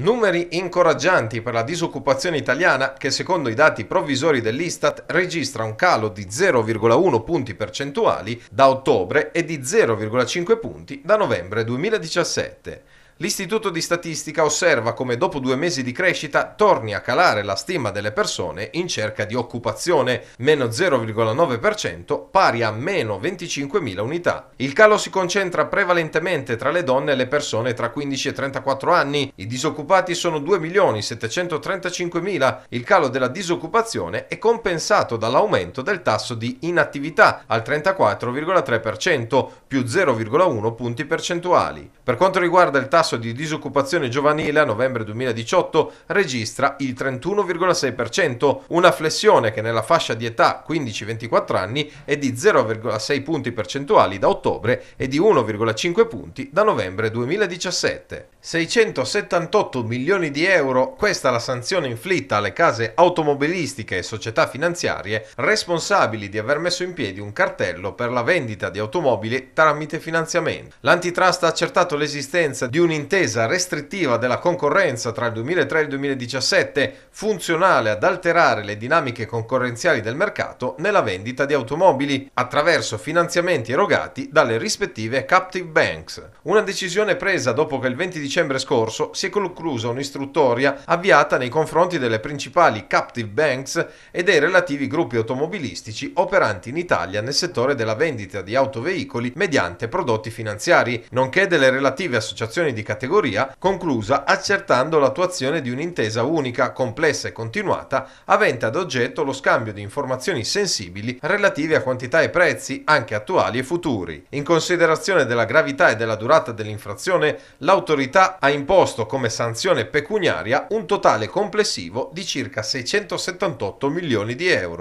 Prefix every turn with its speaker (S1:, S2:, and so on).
S1: Numeri incoraggianti per la disoccupazione italiana che secondo i dati provvisori dell'Istat registra un calo di 0,1 punti percentuali da ottobre e di 0,5 punti da novembre 2017 l'Istituto di Statistica osserva come dopo due mesi di crescita torni a calare la stima delle persone in cerca di occupazione, meno 0,9%, pari a meno 25.000 unità. Il calo si concentra prevalentemente tra le donne e le persone tra 15 e 34 anni. I disoccupati sono 2.735.000. Il calo della disoccupazione è compensato dall'aumento del tasso di inattività al 34,3%, più 0,1 punti percentuali. Per quanto riguarda il tasso tasso di disoccupazione giovanile a novembre 2018 registra il 31,6%, una flessione che nella fascia di età 15-24 anni è di 0,6 punti percentuali da ottobre e di 1,5 punti da novembre 2017. 678 milioni di euro, questa è la sanzione inflitta alle case automobilistiche e società finanziarie responsabili di aver messo in piedi un cartello per la vendita di automobili tramite finanziamento. L'antitrust ha accertato l'esistenza di un un'intesa restrittiva della concorrenza tra il 2003 e il 2017 funzionale ad alterare le dinamiche concorrenziali del mercato nella vendita di automobili attraverso finanziamenti erogati dalle rispettive captive banks. Una decisione presa dopo che il 20 dicembre scorso si è conclusa un'istruttoria avviata nei confronti delle principali captive banks e dei relativi gruppi automobilistici operanti in Italia nel settore della vendita di autoveicoli mediante prodotti finanziari, nonché delle relative associazioni di categoria, conclusa accertando l'attuazione di un'intesa unica, complessa e continuata, avente ad oggetto lo scambio di informazioni sensibili relative a quantità e prezzi, anche attuali e futuri. In considerazione della gravità e della durata dell'infrazione, l'autorità ha imposto come sanzione pecuniaria un totale complessivo di circa 678 milioni di euro.